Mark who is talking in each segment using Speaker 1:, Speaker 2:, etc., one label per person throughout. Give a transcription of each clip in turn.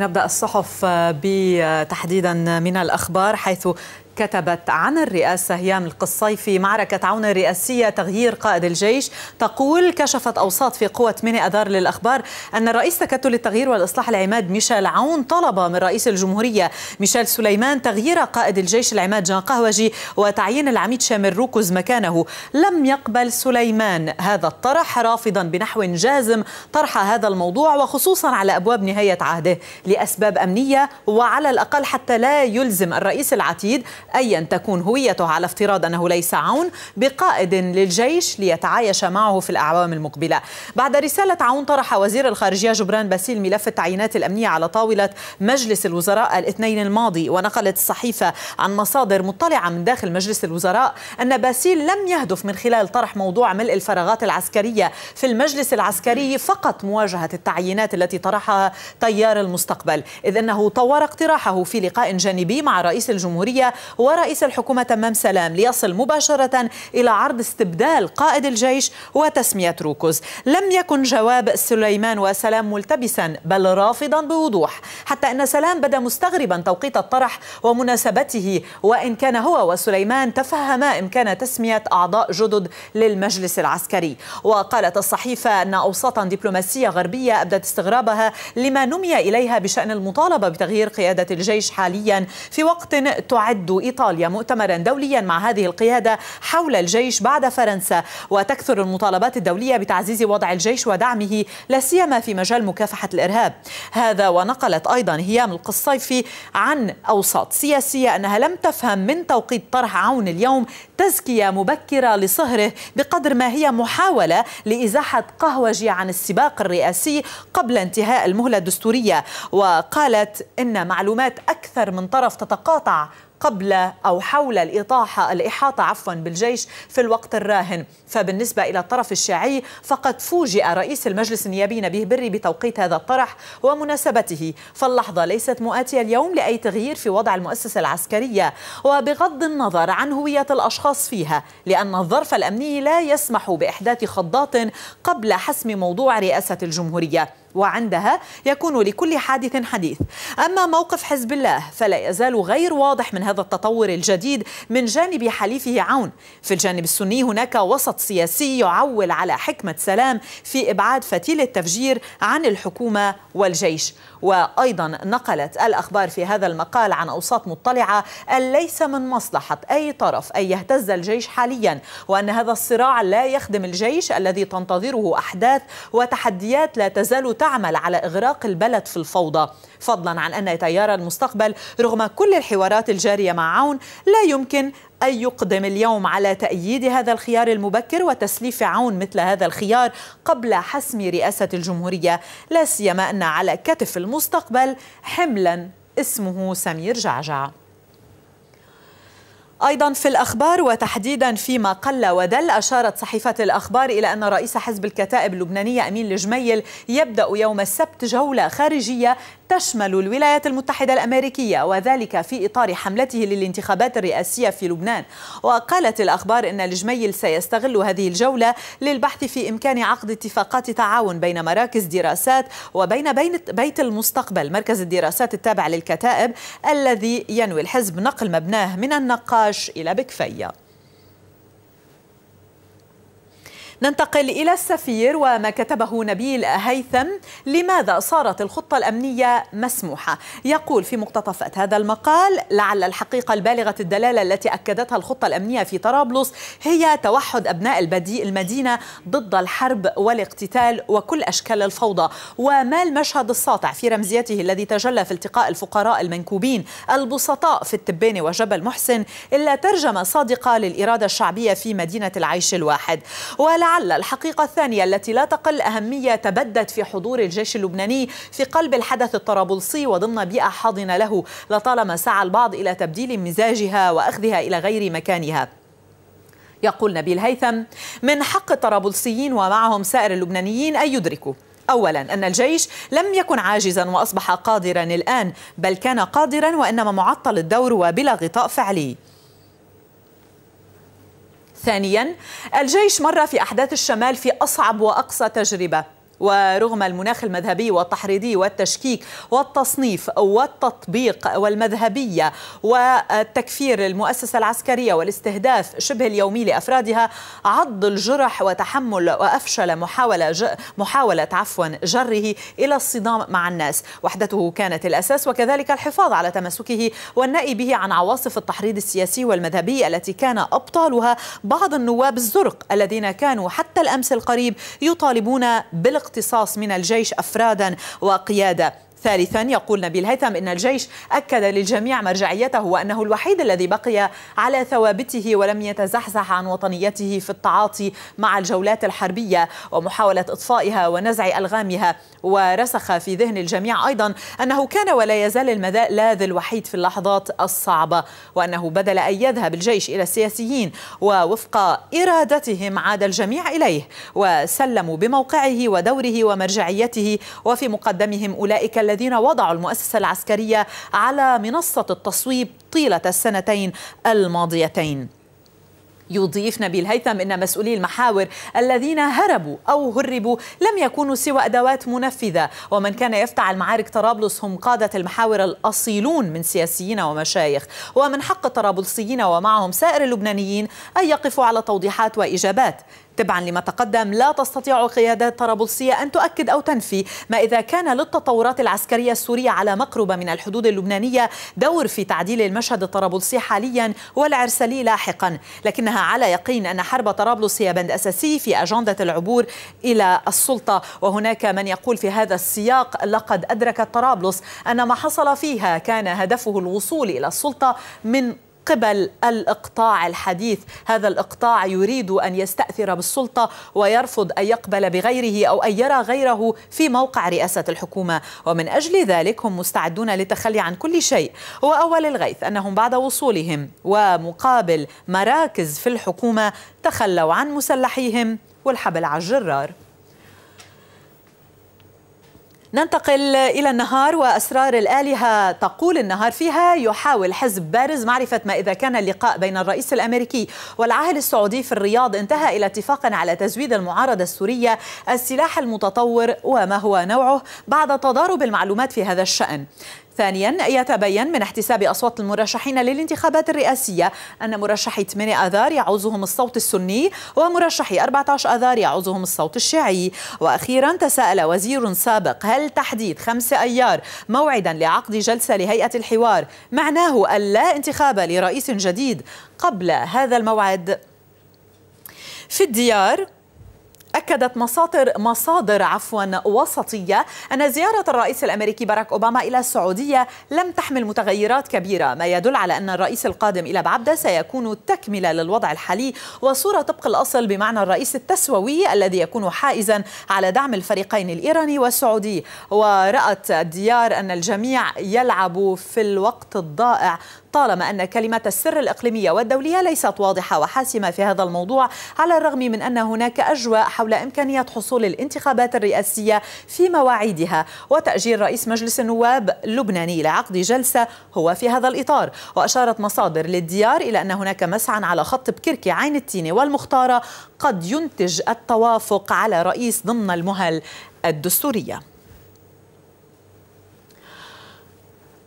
Speaker 1: نبدا الصحف آه، بتحديدا من الاخبار حيث كتبت عن الرئاسة هيام القصي في معركة عون الرئاسية تغيير قائد الجيش تقول كشفت أوساط في قوة ميني أذار للأخبار أن رئيس تكتل التغيير والإصلاح العماد ميشيل عون طلب من رئيس الجمهورية ميشيل سليمان تغيير قائد الجيش العماد جان قهوجي وتعيين العميد شامل روكوز مكانه لم يقبل سليمان هذا الطرح رافضا بنحو جازم طرح هذا الموضوع وخصوصا على أبواب نهاية عهده لأسباب أمنية وعلى الأقل حتى لا يلزم الرئيس العتيد أيا تكون هويته على افتراض أنه ليس عون بقائد للجيش ليتعايش معه في الأعوام المقبلة بعد رسالة عون طرح وزير الخارجية جبران باسيل ملف التعيينات الأمنية على طاولة مجلس الوزراء الاثنين الماضي ونقلت الصحيفة عن مصادر مطلعة من داخل مجلس الوزراء أن باسيل لم يهدف من خلال طرح موضوع ملء الفراغات العسكرية في المجلس العسكري فقط مواجهة التعيينات التي طرحها تيار المستقبل إذ أنه طور اقتراحه في لقاء جانبي مع رئيس الجمهورية ورئيس الحكومة تمام سلام ليصل مباشرة إلى عرض استبدال قائد الجيش وتسمية روكوز لم يكن جواب سليمان وسلام ملتبسا بل رافضا بوضوح حتى أن سلام بدا مستغربا توقيت الطرح ومناسبته وإن كان هو وسليمان تفهما إمكان تسمية أعضاء جدد للمجلس العسكري وقالت الصحيفة أن أوساطا دبلوماسية غربية أبدت استغرابها لما نمي إليها بشأن المطالبة بتغيير قيادة الجيش حاليا في وقت تعد إيطاليا مؤتمرا دوليا مع هذه القيادة حول الجيش بعد فرنسا وتكثر المطالبات الدولية بتعزيز وضع الجيش ودعمه لا سيما في مجال مكافحة الإرهاب هذا ونقلت أيضا هيام القصيفي عن أوساط سياسية أنها لم تفهم من توقيت طرح عون اليوم تزكية مبكرة لصهره بقدر ما هي محاولة لإزاحة قهوجي عن السباق الرئاسي قبل انتهاء المهلة الدستورية وقالت إن معلومات أكثر من طرف تتقاطع قبل أو حول الإطاحة الإحاطة عفوا بالجيش في الوقت الراهن فبالنسبة إلى الطرف الشيعي فقد فوجئ رئيس المجلس النيابي نبيه بري بتوقيت هذا الطرح ومناسبته فاللحظة ليست مؤاتية اليوم لأي تغيير في وضع المؤسسة العسكرية وبغض النظر عن هوية الأشخاص فيها لأن الظرف الأمني لا يسمح بإحداث خضات قبل حسم موضوع رئاسة الجمهورية وعندها يكون لكل حادث حديث أما موقف حزب الله فلا يزال غير واضح من هذا التطور الجديد من جانب حليفه عون في الجانب السني هناك وسط سياسي يعول على حكمة سلام في إبعاد فتيل التفجير عن الحكومة والجيش وأيضا نقلت الأخبار في هذا المقال عن أوساط مطلعة أن ليس من مصلحة أي طرف أن يهتز الجيش حاليا وأن هذا الصراع لا يخدم الجيش الذي تنتظره أحداث وتحديات لا تزال تعمل على إغراق البلد في الفوضى فضلا عن أن تيار المستقبل رغم كل الحوارات الجارية مع عون لا يمكن أن يقدم اليوم على تأييد هذا الخيار المبكر وتسليف عون مثل هذا الخيار قبل حسم رئاسة الجمهورية لا سيما أن على كتف المستقبل حملا اسمه سمير جعجع أيضا في الأخبار وتحديدا فيما قل ودل أشارت صحيفة الأخبار إلى أن رئيس حزب الكتائب اللبنانية أمين الجميل يبدأ يوم السبت جولة خارجية تشمل الولايات المتحدة الأمريكية وذلك في إطار حملته للانتخابات الرئاسية في لبنان وقالت الأخبار أن الجميل سيستغل هذه الجولة للبحث في إمكان عقد اتفاقات تعاون بين مراكز دراسات وبين بيت المستقبل مركز الدراسات التابع للكتائب الذي ينوي الحزب نقل مبناه من النقال النقاش إلى بكفية ننتقل إلى السفير وما كتبه نبيل هيثم لماذا صارت الخطة الأمنية مسموحة يقول في مقتطفات هذا المقال لعل الحقيقة البالغة الدلالة التي أكدتها الخطة الأمنية في طرابلس هي توحد أبناء المدينة ضد الحرب والاقتتال وكل أشكال الفوضى وما المشهد الساطع في رمزيته الذي تجلى في التقاء الفقراء المنكوبين البسطاء في التبين وجبل محسن إلا ترجمة صادقة للإرادة الشعبية في مدينة العيش الواحد ولا ولعل الحقيقة الثانية التي لا تقل أهمية تبدت في حضور الجيش اللبناني في قلب الحدث الطرابلسي وضمن بيئة حاضنة له لطالما سعى البعض إلى تبديل مزاجها وأخذها إلى غير مكانها يقول نبيل هيثم من حق الطرابلسيين ومعهم سائر اللبنانيين أن يدركوا أولا أن الجيش لم يكن عاجزا وأصبح قادرا الآن بل كان قادرا وإنما معطل الدور وبلا غطاء فعلي ثانيا الجيش مر في أحداث الشمال في أصعب وأقصى تجربة ورغم المناخ المذهبي والتحريضي والتشكيك والتصنيف والتطبيق والمذهبية والتكفير للمؤسسة العسكرية والاستهداف شبه اليومي لأفرادها عض الجرح وتحمل وأفشل محاولة, محاولة عفوا جره إلى الصدام مع الناس وحدته كانت الأساس وكذلك الحفاظ على تمسكه والنأي به عن عواصف التحريض السياسي والمذهبي التي كان أبطالها بعض النواب الزرق الذين كانوا حتى الأمس القريب يطالبون بالق الاختصاص من الجيش أفرادا وقيادة ثالثا يقول نبيل هيثم إن الجيش أكد للجميع مرجعيته وأنه الوحيد الذي بقي على ثوابته ولم يتزحزح عن وطنيته في التعاطي مع الجولات الحربية ومحاولة إطفائها ونزع ألغامها ورسخ في ذهن الجميع أيضا أنه كان ولا يزال الملاذ الوحيد في اللحظات الصعبة وأنه بدل أن يذهب الجيش إلى السياسيين ووفق إرادتهم عاد الجميع إليه وسلموا بموقعه ودوره ومرجعيته وفي مقدمهم أولئك الذين وضعوا المؤسسة العسكرية على منصة التصويب طيلة السنتين الماضيتين يضيف نبيل هيثم ان مسؤولي المحاور الذين هربوا او هربوا لم يكونوا سوى ادوات منفذه ومن كان يفتعل المعارك طرابلس هم قاده المحاور الاصيلون من سياسيين ومشايخ ومن حق الطرابلسيين ومعهم سائر اللبنانيين ان يقفوا على توضيحات واجابات تبعا لما تقدم لا تستطيع قيادات طرابلسية أن تؤكد أو تنفي ما إذا كان للتطورات العسكرية السورية على مقربة من الحدود اللبنانية دور في تعديل المشهد الطرابلسي حاليا والعرسلي لاحقا لكنها على يقين أن حرب طرابلس هي بند أساسي في أجندة العبور إلى السلطة وهناك من يقول في هذا السياق لقد أدركت طرابلس أن ما حصل فيها كان هدفه الوصول إلى السلطة من قبل الاقطاع الحديث هذا الاقطاع يريد ان يستاثر بالسلطه ويرفض ان يقبل بغيره او ان يرى غيره في موقع رئاسه الحكومه ومن اجل ذلك هم مستعدون للتخلي عن كل شيء واول الغيث انهم بعد وصولهم ومقابل مراكز في الحكومه تخلوا عن مسلحيهم والحبل على الجرار ننتقل إلى النهار وأسرار الآلهة تقول النهار فيها يحاول حزب بارز معرفة ما إذا كان اللقاء بين الرئيس الأمريكي والعاهل السعودي في الرياض انتهى إلى اتفاق على تزويد المعارضة السورية السلاح المتطور وما هو نوعه بعد تضارب المعلومات في هذا الشأن ثانيا يتبين من احتساب أصوات المرشحين للانتخابات الرئاسية أن مرشحي 8 آذار يعوزهم الصوت السني ومرشحي 14 آذار يعوزهم الصوت الشيعي وأخيرا تساءل وزير سابق هل تحديد 5 أيار موعدا لعقد جلسة لهيئة الحوار معناه ألا انتخاب لرئيس جديد قبل هذا الموعد في الديار أكدت مصادر مصادر عفوا وسطية أن زيارة الرئيس الأمريكي باراك أوباما إلى السعودية لم تحمل متغيرات كبيرة ما يدل على أن الرئيس القادم إلى بعبدة سيكون تكملة للوضع الحالي وصورة طبق الأصل بمعنى الرئيس التسوي الذي يكون حائزا على دعم الفريقين الإيراني والسعودي ورأت الديار أن الجميع يلعب في الوقت الضائع طالما أن كلمة السر الإقليمية والدولية ليست واضحة وحاسمة في هذا الموضوع على الرغم من أن هناك أجواء حول إمكانية حصول الانتخابات الرئاسية في مواعيدها وتأجيل رئيس مجلس النواب اللبناني لعقد جلسة هو في هذا الإطار وأشارت مصادر للديار إلى أن هناك مسعى على خط بكركي عين التينة والمختارة قد ينتج التوافق على رئيس ضمن المهل الدستورية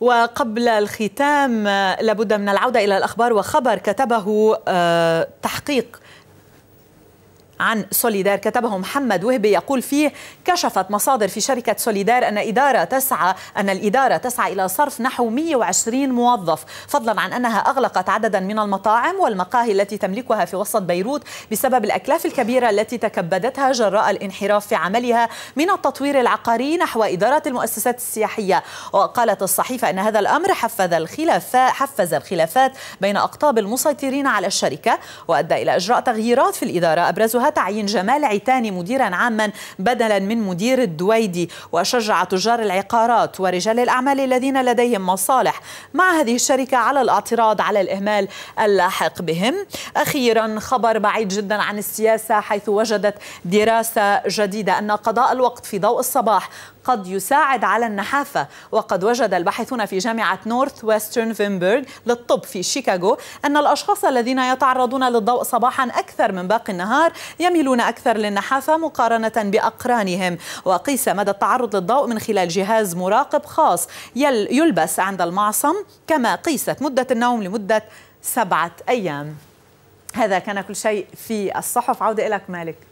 Speaker 1: وقبل الختام لابد من العودة إلى الأخبار وخبر كتبه آه، تحقيق عن سوليدار كتبه محمد وهبي يقول فيه كشفت مصادر في شركة سوليدار أن إدارة تسعى أن الإدارة تسعى إلى صرف نحو 120 موظف فضلا عن أنها أغلقت عددا من المطاعم والمقاهي التي تملكها في وسط بيروت بسبب الأكلاف الكبيرة التي تكبدتها جراء الانحراف في عملها من التطوير العقاري نحو إدارة المؤسسات السياحية وقالت الصحيفة أن هذا الأمر حفز الخلاف حفز الخلافات بين أقطاب المسيطرين على الشركة وأدى إلى إجراء تغييرات في الإدارة أبرزها تعيين جمال عيتاني مديرا عاما بدلا من مدير الدويدي وشجع تجار العقارات ورجال الأعمال الذين لديهم مصالح مع هذه الشركة على الاعتراض على الإهمال اللاحق بهم أخيرا خبر بعيد جدا عن السياسة حيث وجدت دراسة جديدة أن قضاء الوقت في ضوء الصباح قد يساعد على النحافة وقد وجد الباحثون في جامعة نورث ويسترن فينبرغ للطب في شيكاغو أن الأشخاص الذين يتعرضون للضوء صباحا أكثر من باقي النهار يميلون أكثر للنحافة مقارنة بأقرانهم وقيس مدى التعرض للضوء من خلال جهاز مراقب خاص يلبس عند المعصم كما قيست مدة النوم لمدة سبعة أيام هذا كان كل شيء في الصحف عودة إليك مالك